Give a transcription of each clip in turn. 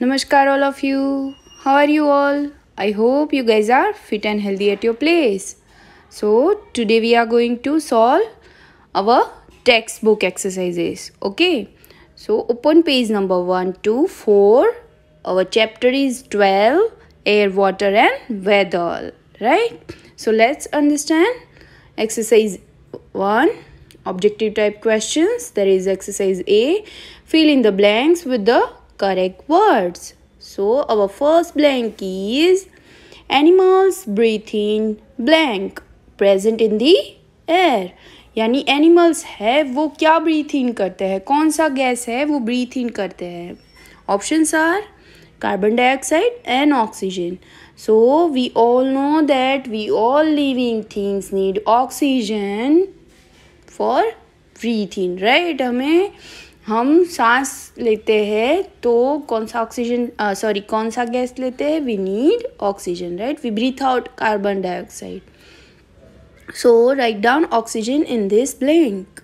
Namaskar all of you. How are you all? I hope you guys are fit and healthy at your place. So today we are going to solve our textbook exercises. Okay. So open page number 1 to 4. Our chapter is 12 air, water and weather. Right. So let's understand exercise 1 objective type questions. There is exercise A. Fill in the blanks with the correct words. So our first blank is animals breathing blank present in the air. यानी animals है वो क्या breathe इन करते हैं कौन सा gas है वो ब्रीथ इन करते हैं Options are carbon dioxide and oxygen so we all know that we all living things need oxygen for breathing right हमें हम सांस लेते हैं तो कौन सा ऑक्सीजन सॉरी कौन सा गैस लेते हैं we need oxygen right we breathe out carbon dioxide so write down oxygen in this blank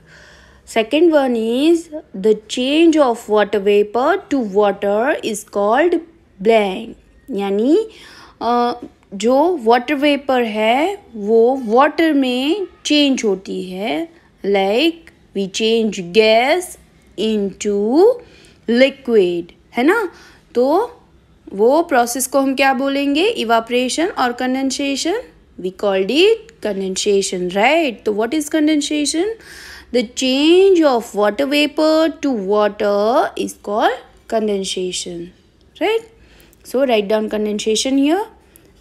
second one is the change of water vapour to water is called blank यानी जो water vapour है वो water में change होती है like we change gas into liquid है ना तो वो प्रोसेस को हम क्या बोलेंगे इवापरेशन और condensation we called it condensation right तो what is condensation the change of water vapour to water is called condensation right so write down condensation here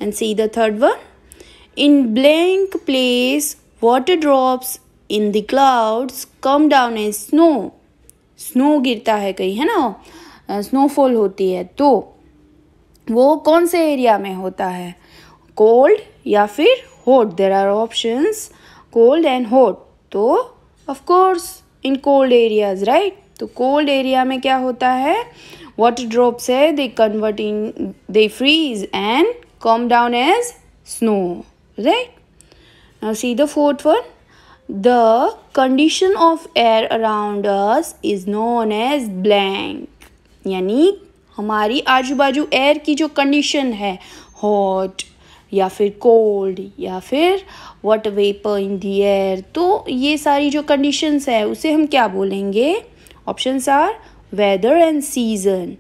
and see the third one in blank place water drops in the clouds come down as snow snow गिरता है कहीं है ना snowfall होती है तो वो कौन से एरिया में होता है कोल्ड या फिर hot there are options cold and hot तो of course in cold areas right तो कोल्ड एरिया में क्या होता है वाटर ड्रॉप्स है they convert in they freeze and come down as snow right now see the fourth one The condition of air around us is known as blank. यानी हमारी आजू बाजू एयर की जो कंडीशन है हॉट या फिर कोल्ड या फिर what vapour in the air तो ये सारी जो कंडीशंस है उसे हम क्या बोलेंगे options are weather and season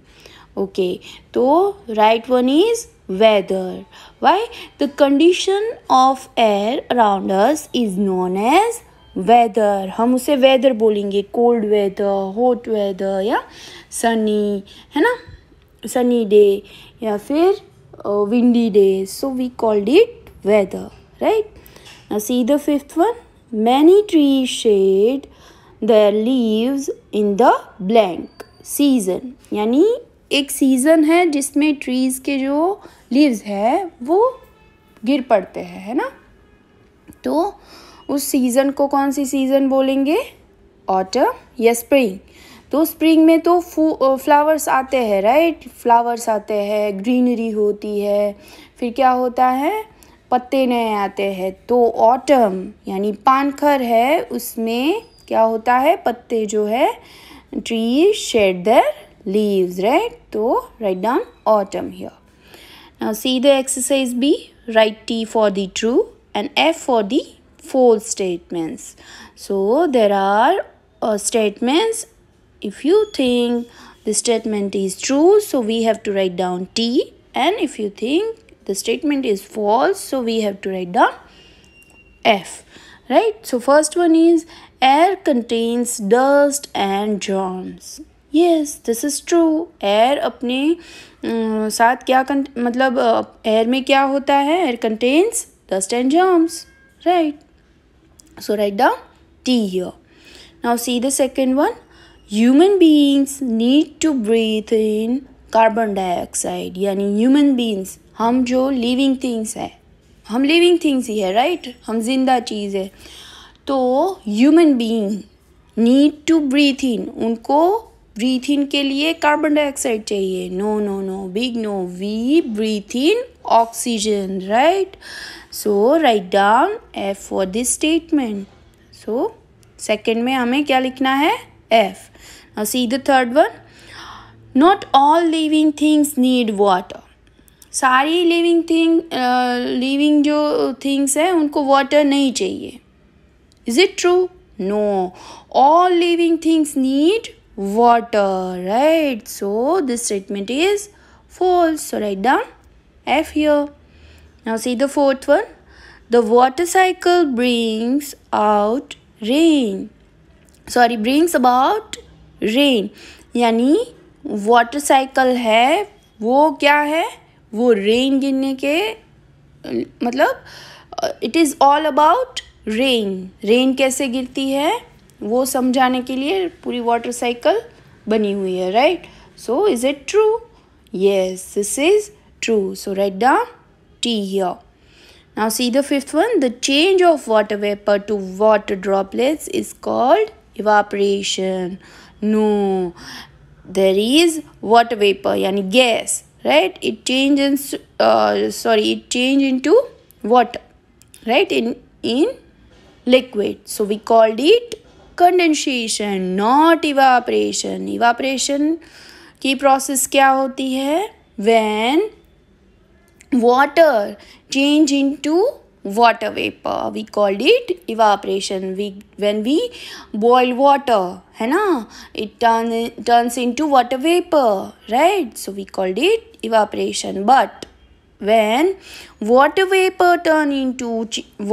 okay तो write one is weather why the condition of air around us is known as weather हम उसे वेदर बोलेंगे कोल्ड वेदर हॉट वेदर या सनी है ना सनी डे या फिर windy day so we called it weather right see the fifth one many tree shed their leaves in the blank season यानी एक सीज़न है जिसमें ट्रीज़ के जो लीव्स है वो गिर पड़ते हैं है ना तो उस सीज़न को कौन सी सीज़न बोलेंगे ऑटम या स्प्रिंग तो स्प्रिंग में तो फ्लावर्स आते हैं राइट फ्लावर्स आते हैं ग्रीनरी होती है फिर क्या होता है पत्ते नए आते हैं तो ऑटम यानी पानखर है उसमें क्या होता है पत्ते जो है tree shed their leaves, right? So write down autumn here. Now see the exercise B. Write T for the true and F for the false statements. So there are uh, statements. If you think the statement is true, so we have to write down T. And if you think the statement is false, so we have to write down F. Right? So first one is air contains dust and germs. Yes this is true air अपने साथ क्या मतलब air में क्या होता है air contains dust and germs right so right the T your now see the second one human beings need to breathe in carbon dioxide यानी human beings हम जो लिविंग थिंग्स है हम लिविंग थिंग्स ही है राइट right? हम जिंदा चीज़ है तो human being need to breathe in उनको ब्रीथ इन के लिए कार्बन डाइऑक्साइड चाहिए no no no big no we breathe in oxygen right so write down F for this statement so second में हमें क्या लिखना है F see see the third one. Not all living things need सारी living thing living जो things हैं उनको water नहीं चाहिए is it true no all living things need water right so this statement is false so write down f here now see the fourth one the water cycle brings out rain sorry brings about rain yani water cycle hai wo kya hai wo rain गिरने ke matlab it is all about rain rain kaise girti hai वो समझाने के लिए पूरी water cycle बनी हुई है right so is it true yes this is true so right the T here now see the fifth one the change of water vapour to water droplets is called evaporation no there is water vapour यानी gas right it change in sorry it change into water right in in liquid so we called it condensation not evaporation evaporation की process क्या होती है when water change into water vapour we called it evaporation we when we boil water है ना it turn turns to water vapour right so we called it evaporation but when when vapour turn into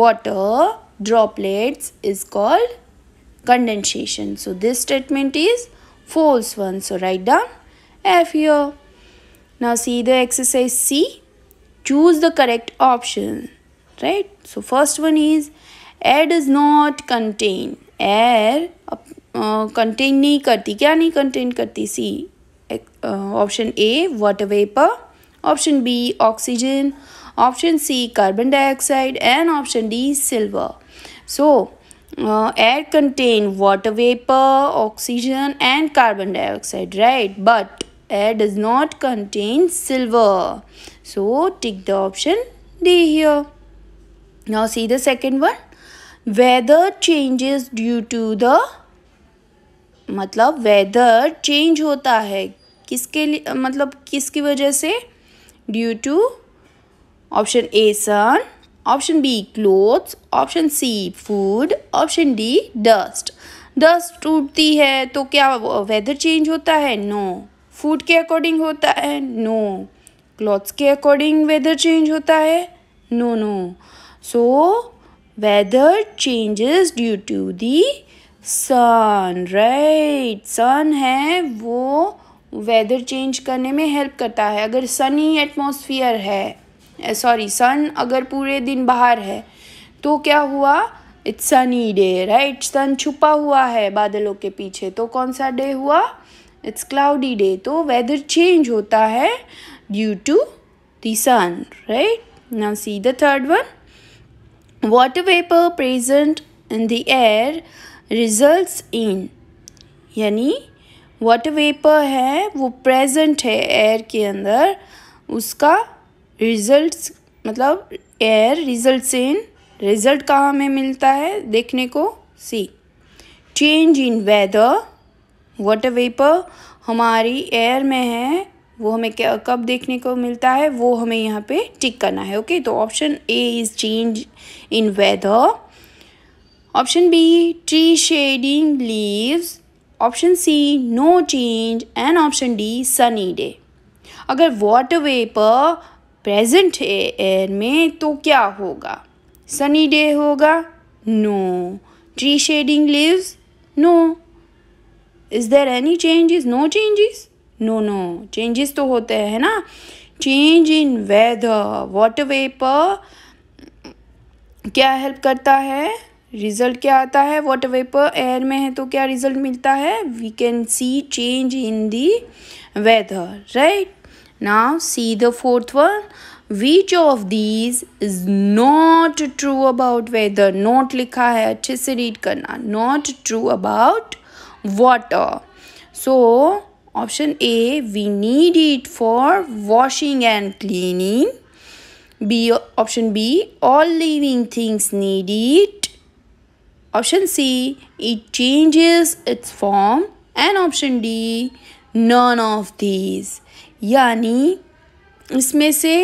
water droplets is called condensation. So this statement is false one. So write down F here. Now see the exercise C. Choose the correct option. Right. So first one is air does not contain. Air uh, contain nahi karti. Kya nahi contain karti? See uh, option A water vapor. Option B oxygen. Option C carbon dioxide. And option D silver. So uh, air contain water vapor oxygen and carbon dioxide right but air does not contain silver so tick the option d here now see the second one weather changes due to the मतलब weather change होता है किसके लिए मतलब किसकी वजह से due to option A sun option B clothes option C food option D dust dust टूटती है तो क्या वेदर चेंज होता है नो फूड के अकॉर्डिंग होता है नो क्लॉथ्स के अकॉर्डिंग वेदर चेंज होता है no no so weather changes due to the sun right sun है वो वेदर चेंज करने में हेल्प करता है अगर सनी एटमोसफियर है सॉरी सन अगर पूरे दिन बाहर है तो क्या हुआ it's sunny day right sun छुपा हुआ है बादलों के पीछे तो कौन सा डे हुआ इट्स क्लाउडी डे तो वेदर चेंज होता है due to the sun right now see the third one water vapour present in the air results in यानी वाटर वेपर है वो प्रेजेंट है एयर के अंदर उसका रिजल्ट्स मतलब एयर रिजल्ट इन रिजल्ट कहाँ हमें मिलता है देखने को see change in weather water vapour हमारी एयर में है वो हमें क्या कब देखने को मिलता है वो हमें यहाँ पे टिक करना है ओके तो option A is change in weather option B tree shedding leaves option C no change and option D sunny day अगर वाटर वेपर प्रेजेंट एयर में तो क्या होगा सनी डे होगा no tree shedding leaves no is there any changes no changes no no changes तो होते हैं ना change in weather water vapour क्या हेल्प करता है रिजल्ट क्या आता है वाटर वेपर एयर में है तो क्या रिजल्ट मिलता है we can see change in the weather right Now see the fourth one. Which of these is not true about weather? Not likha hai, अच्छे से read करना. Not true about water. So option A, we need it for washing and cleaning. B option B, all living things need it. Option C, it changes its form. And option D, none of these. यानी इसमें से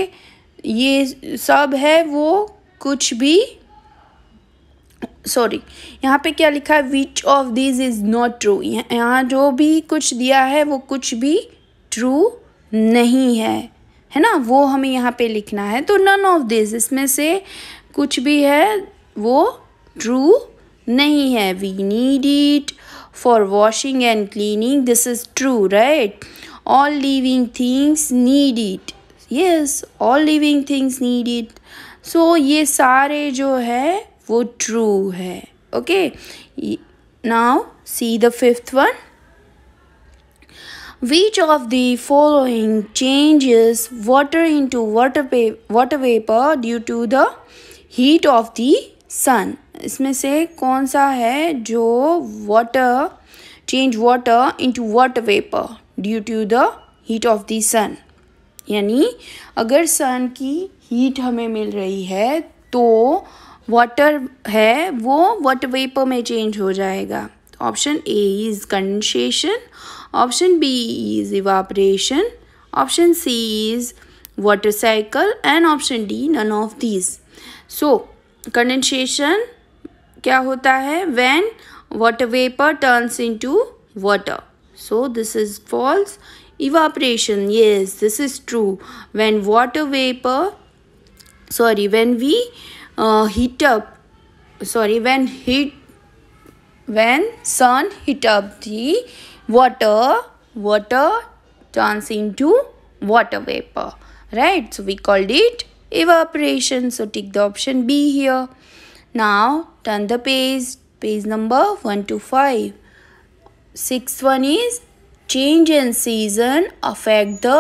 ये सब है वो कुछ भी sorry यहाँ पे क्या लिखा है which of this is not true यहाँ जो भी कुछ दिया है वो कुछ भी ट्रू नहीं है है ना वो हमें यहाँ पे लिखना है तो नन ऑफ दिस इसमें से कुछ भी है वो ट्रू नहीं है we need it for washing and cleaning this is true right all living things need it yes all living things need it so ये सारे जो है वो true है okay now see the fifth one which of the following changes water into water water vapor due to the heat of the sun इसमें से कौन सा है जो water change water into water vapor due to the heat of the sun यानी अगर सन की heat हमें मिल रही है तो वाटर है वो वाटर वेपर में चेंज हो जाएगा option A is condensation option B is evaporation option C is water cycle and option D none of these so condensation क्या होता है when water vapour turns into water So this is false. Evaporation, yes, this is true. When water vapor, sorry, when we uh, heat up, sorry, when heat, when sun heat up the water, water turns into water vapor, right? So we called it evaporation. So take the option B here. Now turn the page, page number 1 to 5. sixth one is change in season affect the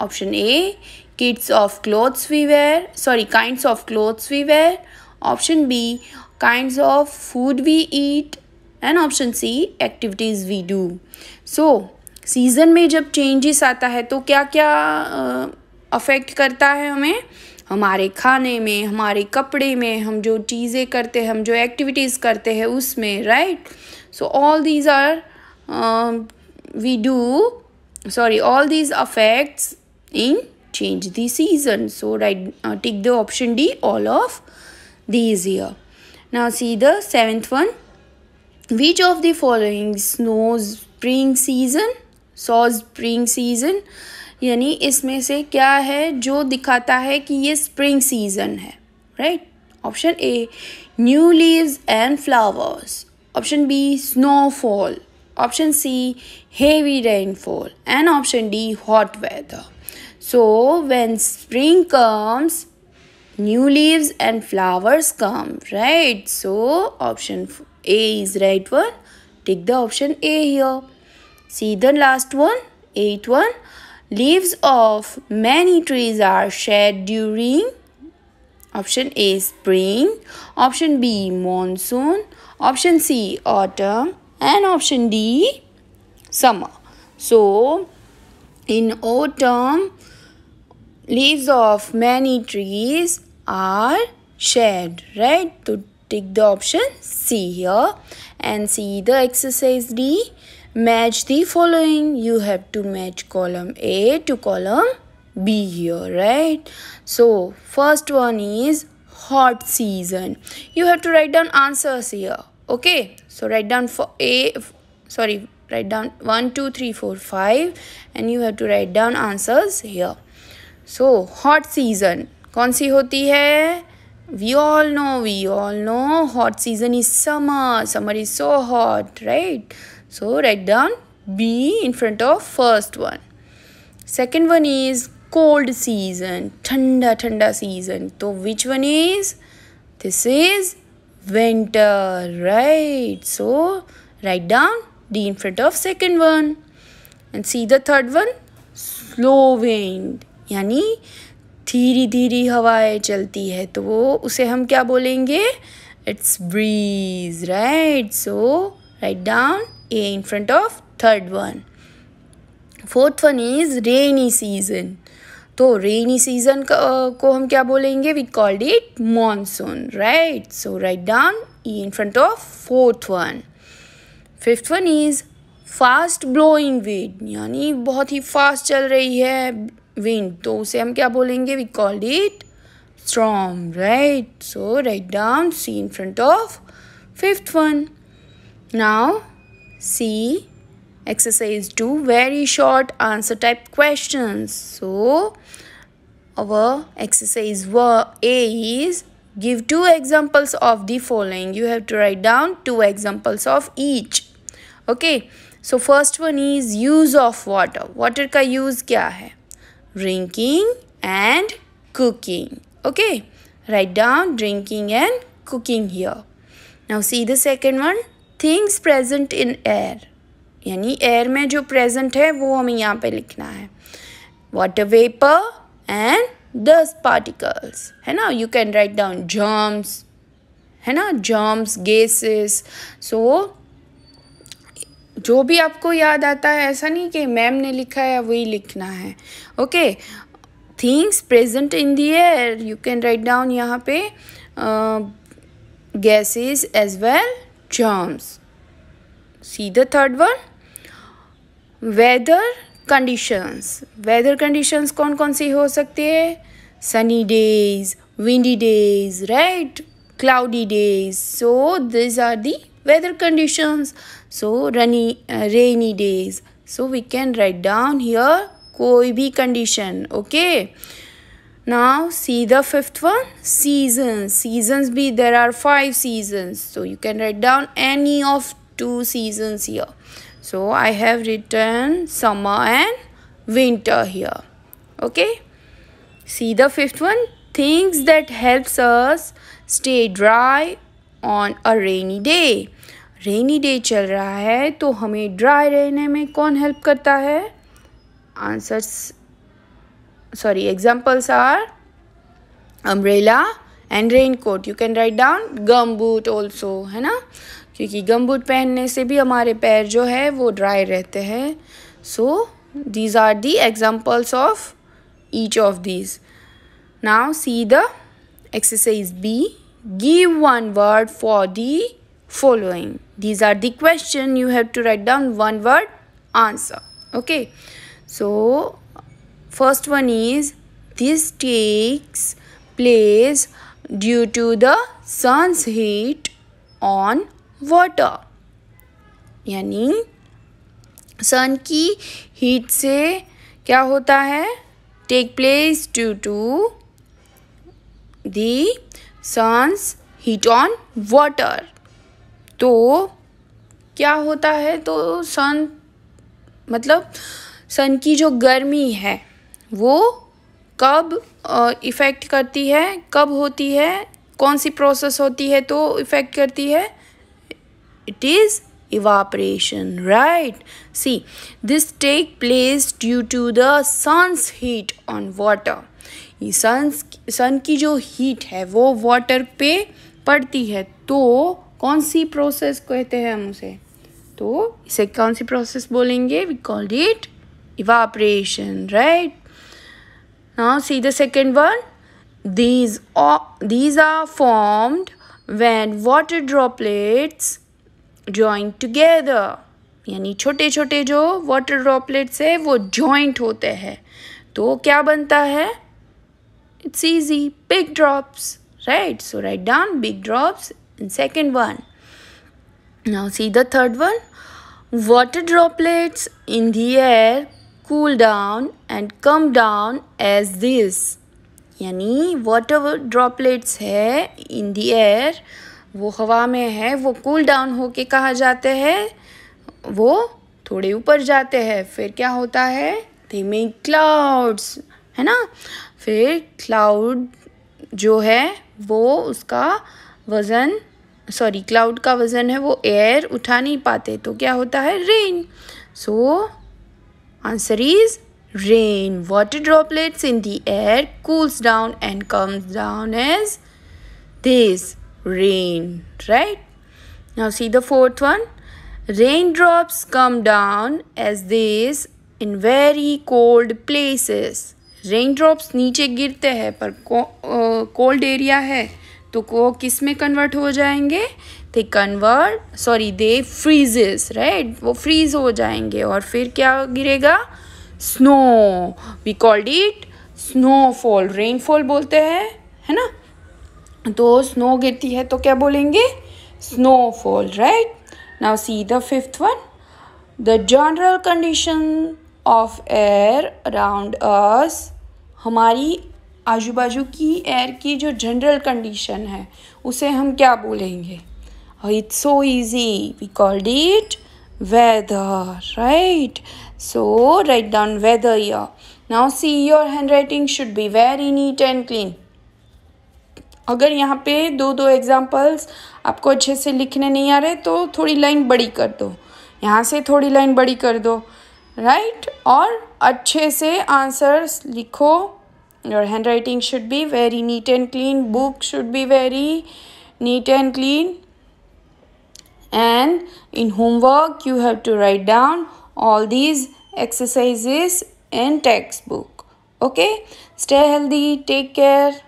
option a kids of clothes we wear sorry kinds of clothes we wear option b kinds of food we eat and option C activities we do so season में जब changes आता है तो क्या क्या affect uh, करता है हमें हमारे खाने में हमारे कपड़े में हम जो चीज़ें करते हैं हम जो एक्टिविटीज़ करते हैं उसमें right right? so all these are um, we do sorry all these affects in change the season so right uh, take the option d all of these here now see the seventh one which of the following snow spring season saw spring season यानी इसमें से क्या है जो दिखाता है कि ये स्प्रिंग सीजन है right option A new leaves and flowers option B snowfall, option C heavy rainfall, and option D hot weather. So, when spring comes, new leaves and flowers come, right? So, option A is right one. Take the option A here. See the last one, eighth one. Leaves of many trees are shed during option A spring, option B monsoon, option C autumn and option D summer. So in autumn leaves of many trees are shed right to take the option C here and see the exercise D match the following you have to match column A to column B here right so first one is hot season you have to write down answers here okay so write down for a sorry write down 1 2 3 4 5 and you have to write down answers here so hot season कौन सी we all know we all know hot season is summer summer is so hot right so write down b in front of first one second one is cold season ठंडा ठंडा season तो which one is this is winter right so write down D in front of second one and see the third one slow wind यानी धीरे धीरे हवाएं चलती है तो वो उसे हम क्या बोलेंगे it's breeze right so write down A in front of third one fourth one is rainy season तो रेनी सीजन को हम क्या बोलेंगे we called it monsoon right so write down E in front of fourth one fifth one is fast blowing wind यानी बहुत ही fast चल रही है विंड तो उसे हम क्या बोलेंगे we called it storm right so write down C in front of fifth one now see Exercise 2 very short answer type questions. So our exercise A is give two examples of the following. You have to write down two examples of each. Okay. So first one is use of water. Water ka use kya hai? Drinking and cooking. Okay. Write down drinking and cooking here. Now see the second one. Things present in air. यानी air में जो present है वो हमें यहाँ पे लिखना है water vapour and dust particles है ना you can write down germs है ना जर्म्स गेसेस सो जो भी आपको याद आता है ऐसा नहीं कि मैम ने लिखा है वही लिखना है okay things present in the air you can write down यहाँ पे gases as well germs see the third one Weather conditions. Weather conditions. कौन कौन सी हो Sunny days, windy days right cloudy days so these are the weather conditions so rainy uh, rainy days so we can write down here koi condition okay now see the fifth one seasons seasons be there are five seasons so you can write down any of two seasons here So I have written summer and winter here. Okay. See the fifth one. Things that helps us stay dry on a rainy day. Rainy day चल रहा है तो हमें dry रहने में कौन help करता है answers sorry examples are umbrella and raincoat you can write down gum boot also है ना क्योंकि गमबूट पहनने से भी हमारे पैर जो है वो ड्राई रहते हैं so these are the examples of each of these now see the exercise B give one word for the following these are the question you have to write down one word answer okay so first one is this takes place due to the sun's heat on water यानी sun की heat से क्या होता है take place due to the sun's heat on water तो क्या होता है तो सन मतलब सन की जो गर्मी है वो कब इफ़ेक्ट करती है कब होती है कौन सी प्रोसेस होती है तो इफ़ेक्ट करती है it is evaporation right see this take place due to the sun's heat on water ye sun sun ki jo heat hai wo water pe padti hai to kaun si process kehte hain hum use to ise kaun si process bolenge we called it evaporation right now see the second one these are, these are formed when water droplets joint together यानी छोटे छोटे जो water droplets है वो joint होते हैं तो क्या बनता है it's easy big drops right so write down big drops in second one now see the third one water droplets in the air cool down and come down as this यानी water droplets है in the air वो हवा में है वो cool down होके कहाँ जाते हैं वो थोड़े ऊपर जाते हैं फिर क्या होता है दे मेक क्लाउड्स है ना फिर क्लाउड जो है वो उसका वज़न सॉरी क्लाउड का वज़न है वो एयर उठा नहीं पाते तो क्या होता है rain so answer is rain water droplets in the air cools down and comes down as this rain, right? Now see the fourth one. Raindrops come down as this in very cold places. Drops नीचे गिरते हैं पर cold area है तो वो किस में convert हो जाएंगे they convert sorry they freezes right वो फ्रीज हो जाएंगे और फिर क्या गिरेगा snow we called it snowfall rainfall बोलते हैं है ना तो स्नो गिरती है तो क्या बोलेंगे snowfall right now see the fifth one the general condition of air around us हमारी आजू बाजू की एयर की जो जनरल कंडीशन है उसे हम क्या बोलेंगे it's so easy we called it weather right so write down weather या now see your handwriting should be very neat and clean अगर यहाँ पे दो दो एग्जाम्पल्स आपको अच्छे से लिखने नहीं आ रहे तो थोड़ी लाइन बड़ी कर दो यहाँ से थोड़ी लाइन बड़ी कर दो राइट और अच्छे से आंसर्स लिखो your handwriting should be very neat and clean book should be very neat and clean and in homework you have to write down all these exercises and textbook okay stay healthy take care